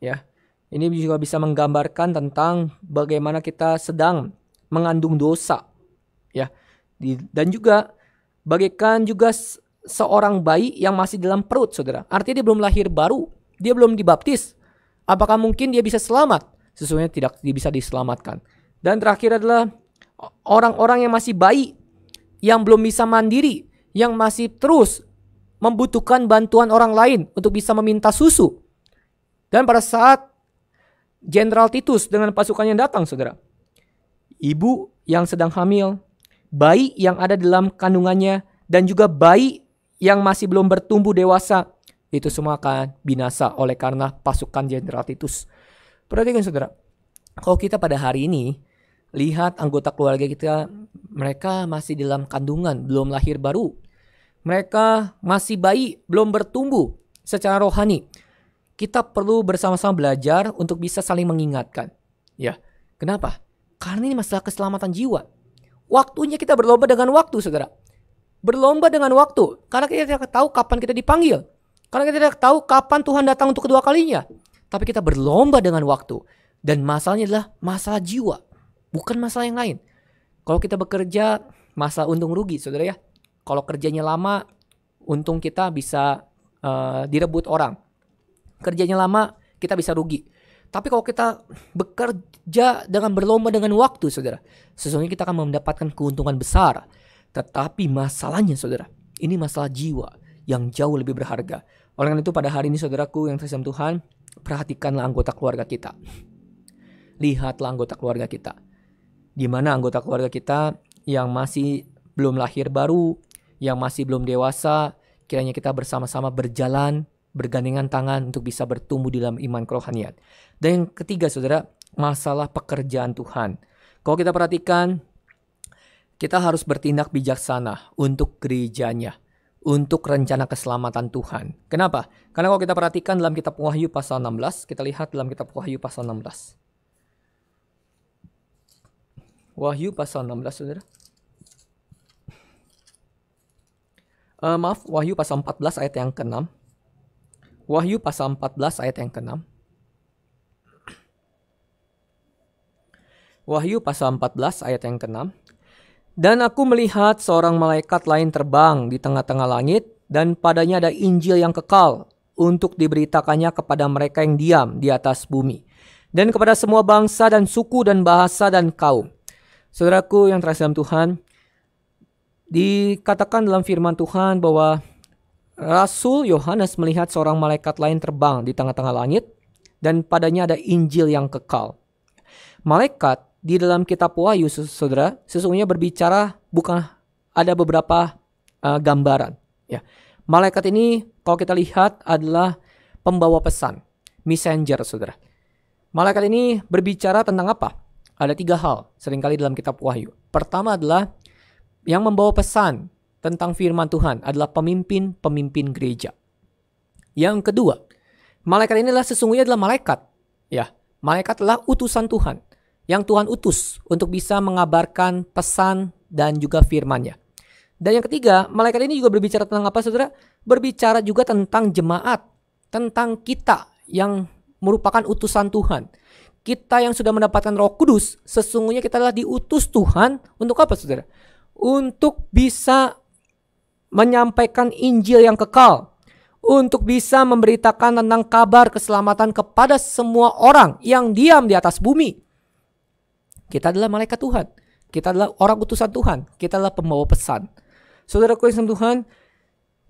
Ya. Ini juga bisa menggambarkan tentang bagaimana kita sedang mengandung dosa. Ya. dan juga bagaikan juga seorang bayi yang masih dalam perut, saudara. Artinya dia belum lahir baru, dia belum dibaptis. Apakah mungkin dia bisa selamat? Sesungguhnya tidak dia bisa diselamatkan. Dan terakhir adalah orang-orang yang masih bayi, yang belum bisa mandiri, yang masih terus membutuhkan bantuan orang lain untuk bisa meminta susu. Dan pada saat Jenderal Titus dengan pasukannya datang, saudara, ibu yang sedang hamil bayi yang ada dalam kandungannya, dan juga bayi yang masih belum bertumbuh dewasa. Itu semua akan binasa oleh karena pasukan Jenderal Titus. Perhatikan saudara, kalau kita pada hari ini lihat anggota keluarga kita, mereka masih dalam kandungan, belum lahir baru. Mereka masih bayi, belum bertumbuh secara rohani. Kita perlu bersama-sama belajar untuk bisa saling mengingatkan. Ya, kenapa? Karena ini masalah keselamatan jiwa Waktunya kita berlomba dengan waktu, saudara. Berlomba dengan waktu, karena kita tidak tahu kapan kita dipanggil. Karena kita tidak tahu kapan Tuhan datang untuk kedua kalinya. Tapi kita berlomba dengan waktu. Dan masalahnya adalah masalah jiwa, bukan masalah yang lain. Kalau kita bekerja, masalah untung rugi, saudara ya. Kalau kerjanya lama, untung kita bisa uh, direbut orang. Kerjanya lama, kita bisa rugi. Tapi kalau kita bekerja dengan berlomba dengan waktu, saudara, sesungguhnya kita akan mendapatkan keuntungan besar. Tetapi masalahnya, saudara, ini masalah jiwa yang jauh lebih berharga. Oleh karena itu, pada hari ini, saudaraku yang tersiam Tuhan, perhatikanlah anggota keluarga kita. Lihatlah anggota keluarga kita. Di mana anggota keluarga kita yang masih belum lahir baru, yang masih belum dewasa, kiranya kita bersama-sama berjalan bergandengan tangan untuk bisa bertumbuh di dalam iman kerohanian. Dan yang ketiga, saudara, masalah pekerjaan Tuhan. Kalau kita perhatikan, kita harus bertindak bijaksana untuk gerejanya, untuk rencana keselamatan Tuhan. Kenapa? Karena kalau kita perhatikan dalam kitab Wahyu pasal 16, kita lihat dalam kitab Wahyu pasal 16. Wahyu pasal 16, saudara. Uh, maaf, Wahyu pasal 14 ayat yang ke-6. Wahyu pasal 14 ayat yang ke-6. Wahyu pasal 14 ayat yang ke-6. Dan aku melihat seorang malaikat lain terbang di tengah-tengah langit dan padanya ada Injil yang kekal untuk diberitakannya kepada mereka yang diam di atas bumi dan kepada semua bangsa dan suku dan bahasa dan kaum. Saudaraku yang terasih dalam Tuhan, dikatakan dalam firman Tuhan bahwa Rasul Yohanes melihat seorang malaikat lain terbang di tengah-tengah langit dan padanya ada Injil yang kekal. Malaikat di dalam kitab Wahyu Saudara sesungguhnya berbicara bukan ada beberapa uh, gambaran ya. Malaikat ini kalau kita lihat adalah pembawa pesan, messenger Saudara. Malaikat ini berbicara tentang apa? Ada tiga hal seringkali dalam kitab Wahyu. Pertama adalah yang membawa pesan tentang firman Tuhan adalah pemimpin-pemimpin gereja. Yang kedua, malaikat ini adalah sesungguhnya adalah malaikat. Ya, malaikat adalah utusan Tuhan yang Tuhan utus untuk bisa mengabarkan pesan dan juga firman-Nya. Dan yang ketiga, malaikat ini juga berbicara tentang apa Saudara? Berbicara juga tentang jemaat, tentang kita yang merupakan utusan Tuhan. Kita yang sudah mendapatkan Roh Kudus, sesungguhnya kita adalah diutus Tuhan untuk apa Saudara? Untuk bisa menyampaikan Injil yang kekal, untuk bisa memberitakan tentang kabar keselamatan kepada semua orang yang diam di atas bumi. Kita adalah malaikat Tuhan. Kita adalah orang utusan Tuhan. Kita adalah pembawa pesan. Saudaraku yang Tuhan,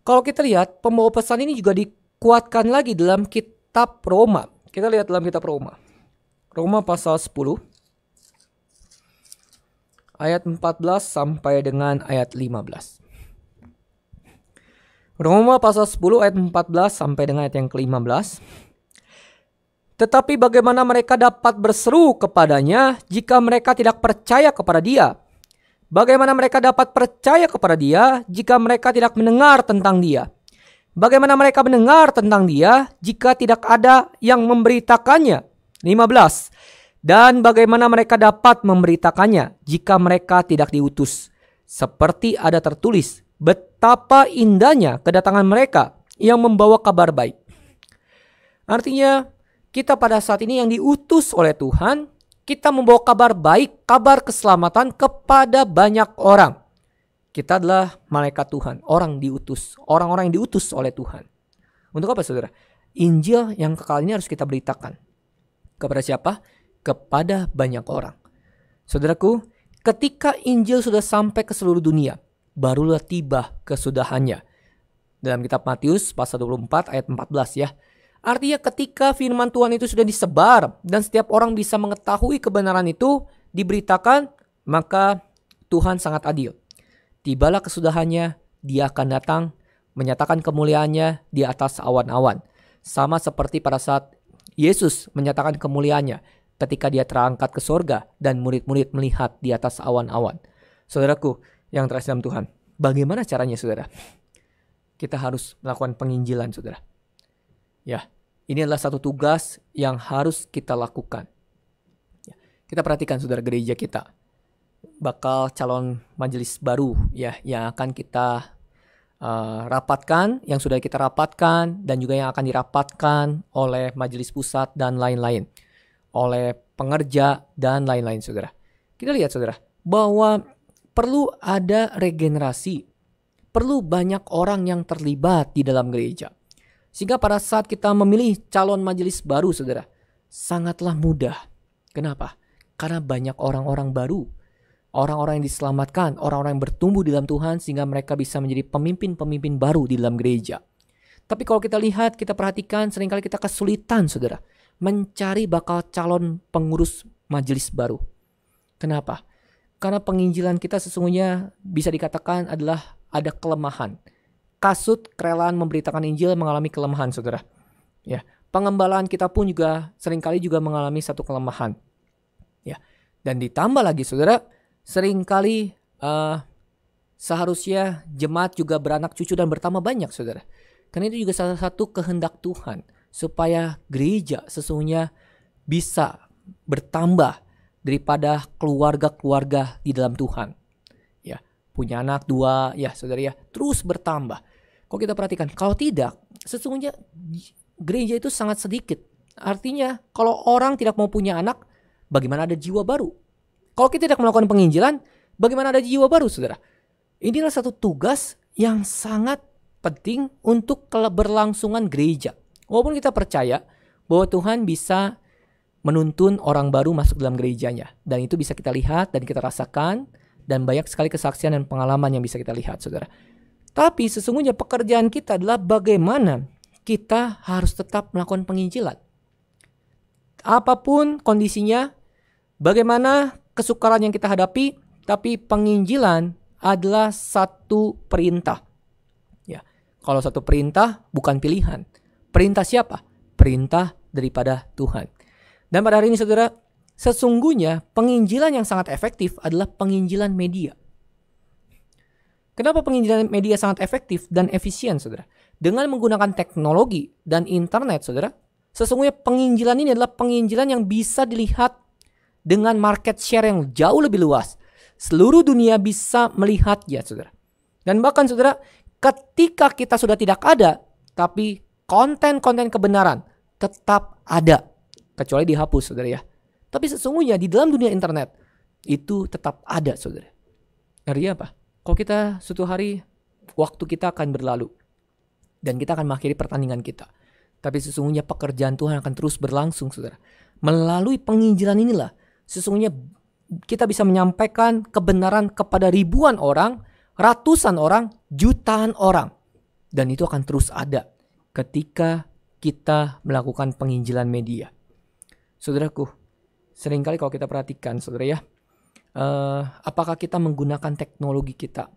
kalau kita lihat pembawa pesan ini juga dikuatkan lagi dalam kitab Roma. Kita lihat dalam kitab Roma. Roma pasal 10 ayat 14 sampai dengan ayat 15. Roma pasal 10 ayat 14 sampai dengan ayat yang ke-15. Tetapi bagaimana mereka dapat berseru kepadanya jika mereka tidak percaya kepada dia? Bagaimana mereka dapat percaya kepada dia jika mereka tidak mendengar tentang dia? Bagaimana mereka mendengar tentang dia jika tidak ada yang memberitakannya? 15. Dan bagaimana mereka dapat memberitakannya jika mereka tidak diutus? Seperti ada tertulis, betul Tapa indahnya kedatangan mereka yang membawa kabar baik. Artinya, kita pada saat ini yang diutus oleh Tuhan, kita membawa kabar baik, kabar keselamatan kepada banyak orang. Kita adalah malaikat Tuhan, orang diutus, orang-orang yang diutus oleh Tuhan. Untuk apa saudara? Injil yang kekal ini harus kita beritakan. Kepada siapa? Kepada banyak orang. Saudaraku, ketika Injil sudah sampai ke seluruh dunia, barulah tiba kesudahannya. Dalam kitab Matius pasal 24 ayat 14 ya. Artinya ketika firman Tuhan itu sudah disebar dan setiap orang bisa mengetahui kebenaran itu diberitakan, maka Tuhan sangat adil. Tibalah kesudahannya, dia akan datang menyatakan kemuliaannya di atas awan-awan. Sama seperti pada saat Yesus menyatakan kemuliaannya ketika dia terangkat ke sorga dan murid-murid melihat di atas awan-awan. Saudaraku, yang teras dalam Tuhan. Bagaimana caranya saudara? Kita harus melakukan penginjilan saudara. Ya, ini adalah satu tugas yang harus kita lakukan. Ya, kita perhatikan saudara gereja kita. Bakal calon majelis baru ya yang akan kita uh, rapatkan, yang sudah kita rapatkan dan juga yang akan dirapatkan oleh majelis pusat dan lain-lain. Oleh pengerja dan lain-lain saudara. Kita lihat saudara bahwa perlu ada regenerasi. Perlu banyak orang yang terlibat di dalam gereja. Sehingga pada saat kita memilih calon majelis baru, saudara, sangatlah mudah. Kenapa? Karena banyak orang-orang baru, orang-orang yang diselamatkan, orang-orang yang bertumbuh di dalam Tuhan, sehingga mereka bisa menjadi pemimpin-pemimpin baru di dalam gereja. Tapi kalau kita lihat, kita perhatikan, seringkali kita kesulitan, saudara, mencari bakal calon pengurus majelis baru. Kenapa? Karena penginjilan kita sesungguhnya bisa dikatakan adalah ada kelemahan. Kasut kerelaan memberitakan Injil mengalami kelemahan, saudara. Ya, pengembalaan kita pun juga seringkali juga mengalami satu kelemahan. Ya, dan ditambah lagi, saudara, seringkali uh, seharusnya jemaat juga beranak cucu dan bertambah banyak, saudara. Karena itu juga salah satu kehendak Tuhan supaya gereja sesungguhnya bisa bertambah daripada keluarga-keluarga di dalam Tuhan. Ya, punya anak dua, ya saudara ya, terus bertambah. Kalau kita perhatikan, kalau tidak, sesungguhnya gereja itu sangat sedikit. Artinya, kalau orang tidak mau punya anak, bagaimana ada jiwa baru? Kalau kita tidak melakukan penginjilan, bagaimana ada jiwa baru, saudara? Inilah satu tugas yang sangat penting untuk keberlangsungan gereja. Walaupun kita percaya bahwa Tuhan bisa menuntun orang baru masuk dalam gerejanya. Dan itu bisa kita lihat dan kita rasakan dan banyak sekali kesaksian dan pengalaman yang bisa kita lihat, Saudara. Tapi sesungguhnya pekerjaan kita adalah bagaimana kita harus tetap melakukan penginjilan. Apapun kondisinya, bagaimana kesukaran yang kita hadapi, tapi penginjilan adalah satu perintah. Ya, kalau satu perintah bukan pilihan. Perintah siapa? Perintah daripada Tuhan. Dan pada hari ini saudara, sesungguhnya penginjilan yang sangat efektif adalah penginjilan media. Kenapa penginjilan media sangat efektif dan efisien saudara? Dengan menggunakan teknologi dan internet saudara, sesungguhnya penginjilan ini adalah penginjilan yang bisa dilihat dengan market share yang jauh lebih luas. Seluruh dunia bisa melihatnya saudara. Dan bahkan saudara, ketika kita sudah tidak ada, tapi konten-konten kebenaran tetap ada kecuali dihapus saudara ya. Tapi sesungguhnya di dalam dunia internet itu tetap ada saudara. Artinya apa? Kalau kita suatu hari waktu kita akan berlalu dan kita akan mengakhiri pertandingan kita. Tapi sesungguhnya pekerjaan Tuhan akan terus berlangsung saudara. Melalui penginjilan inilah sesungguhnya kita bisa menyampaikan kebenaran kepada ribuan orang, ratusan orang, jutaan orang. Dan itu akan terus ada ketika kita melakukan penginjilan media. Saudaraku, seringkali kalau kita perhatikan, saudara ya, uh, apakah kita menggunakan teknologi kita,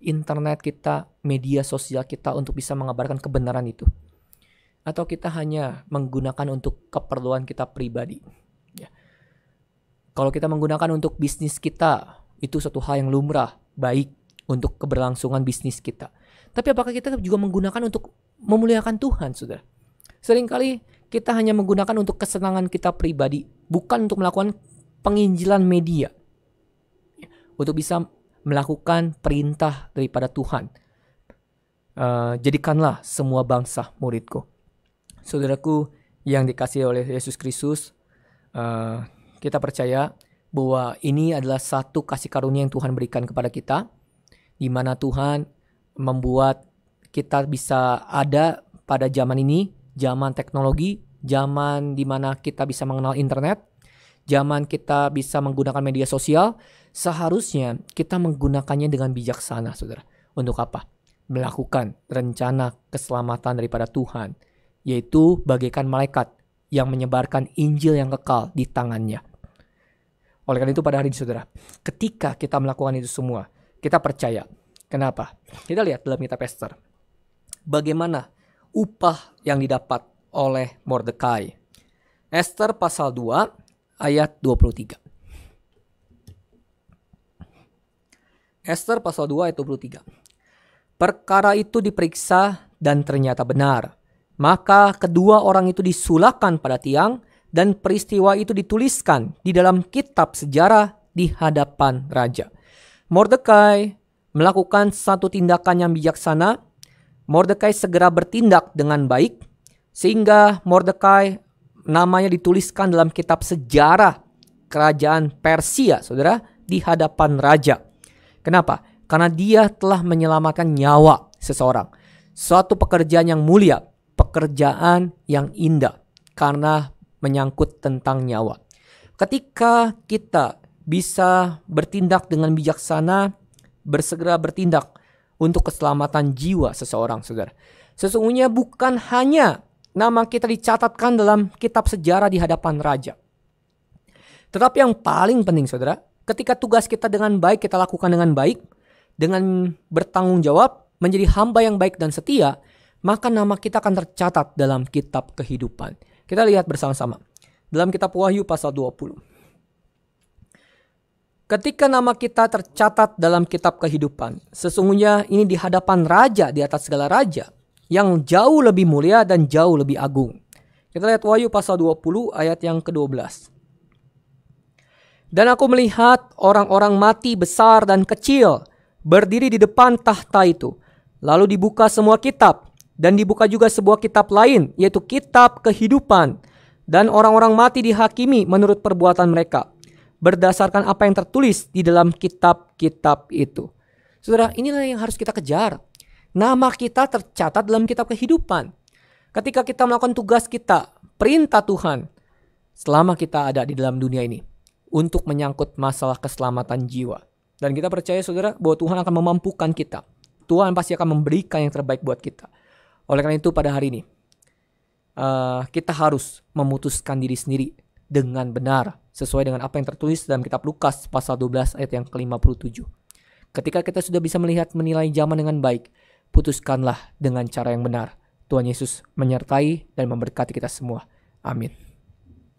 internet kita, media sosial kita untuk bisa mengabarkan kebenaran itu? Atau kita hanya menggunakan untuk keperluan kita pribadi? Ya. Kalau kita menggunakan untuk bisnis kita, itu suatu hal yang lumrah, baik untuk keberlangsungan bisnis kita. Tapi apakah kita juga menggunakan untuk memuliakan Tuhan, saudara? Seringkali kita hanya menggunakan untuk kesenangan kita pribadi, bukan untuk melakukan penginjilan media. Untuk bisa melakukan perintah daripada Tuhan. Uh, jadikanlah semua bangsa muridku. Saudaraku yang dikasih oleh Yesus Kristus, uh, kita percaya bahwa ini adalah satu kasih karunia yang Tuhan berikan kepada kita, di mana Tuhan membuat kita bisa ada pada zaman ini zaman teknologi, zaman dimana kita bisa mengenal internet, zaman kita bisa menggunakan media sosial, seharusnya kita menggunakannya dengan bijaksana, saudara. Untuk apa? Melakukan rencana keselamatan daripada Tuhan, yaitu bagaikan malaikat yang menyebarkan Injil yang kekal di tangannya. Oleh karena itu pada hari ini saudara, ketika kita melakukan itu semua, kita percaya. Kenapa? Kita lihat dalam kitab Esther. Bagaimana upah yang didapat oleh Mordecai. Esther pasal 2 ayat 23. Esther pasal 2 ayat 23. Perkara itu diperiksa dan ternyata benar. Maka kedua orang itu disulakan pada tiang dan peristiwa itu dituliskan di dalam kitab sejarah di hadapan raja. Mordecai melakukan satu tindakan yang bijaksana Mordecai segera bertindak dengan baik sehingga Mordecai namanya dituliskan dalam kitab sejarah kerajaan Persia, Saudara, di hadapan raja. Kenapa? Karena dia telah menyelamatkan nyawa seseorang. Suatu pekerjaan yang mulia, pekerjaan yang indah karena menyangkut tentang nyawa. Ketika kita bisa bertindak dengan bijaksana, bersegera bertindak untuk keselamatan jiwa seseorang, saudara. Sesungguhnya bukan hanya nama kita dicatatkan dalam kitab sejarah di hadapan raja. Tetapi yang paling penting, saudara, ketika tugas kita dengan baik kita lakukan dengan baik, dengan bertanggung jawab, menjadi hamba yang baik dan setia, maka nama kita akan tercatat dalam kitab kehidupan. Kita lihat bersama-sama. Dalam kitab Wahyu pasal 20. Ketika nama kita tercatat dalam kitab kehidupan, sesungguhnya ini di hadapan raja di atas segala raja yang jauh lebih mulia dan jauh lebih agung. Kita lihat Wahyu pasal 20 ayat yang ke-12. Dan aku melihat orang-orang mati besar dan kecil berdiri di depan tahta itu. Lalu dibuka semua kitab dan dibuka juga sebuah kitab lain yaitu kitab kehidupan. Dan orang-orang mati dihakimi menurut perbuatan mereka berdasarkan apa yang tertulis di dalam kitab-kitab itu. Saudara, inilah yang harus kita kejar. Nama kita tercatat dalam kitab kehidupan. Ketika kita melakukan tugas kita, perintah Tuhan, selama kita ada di dalam dunia ini, untuk menyangkut masalah keselamatan jiwa. Dan kita percaya saudara bahwa Tuhan akan memampukan kita. Tuhan pasti akan memberikan yang terbaik buat kita. Oleh karena itu pada hari ini, eh, kita harus memutuskan diri sendiri dengan benar sesuai dengan apa yang tertulis dalam kitab Lukas pasal 12 ayat yang ke-57. Ketika kita sudah bisa melihat menilai zaman dengan baik, putuskanlah dengan cara yang benar. Tuhan Yesus menyertai dan memberkati kita semua. Amin.